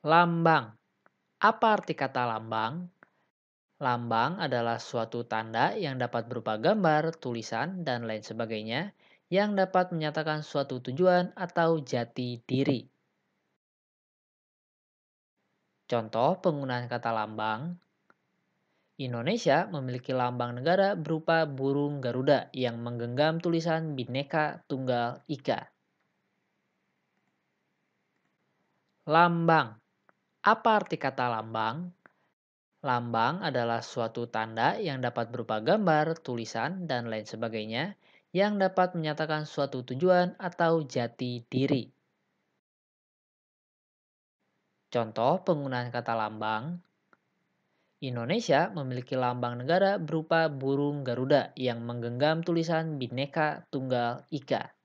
Lambang. Apa arti kata lambang? Lambang adalah suatu tanda yang dapat berupa gambar, tulisan, dan lain sebagainya yang dapat menyatakan suatu tujuan atau jati diri. Contoh penggunaan kata lambang Indonesia memiliki lambang negara berupa burung Garuda yang menggenggam tulisan Bhinneka Tunggal Ika. Lambang apa arti kata lambang? Lambang adalah suatu tanda yang dapat berupa gambar, tulisan, dan lain sebagainya yang dapat menyatakan suatu tujuan atau jati diri. Contoh penggunaan kata lambang Indonesia memiliki lambang negara berupa burung Garuda yang menggenggam tulisan Bhinneka Tunggal Ika.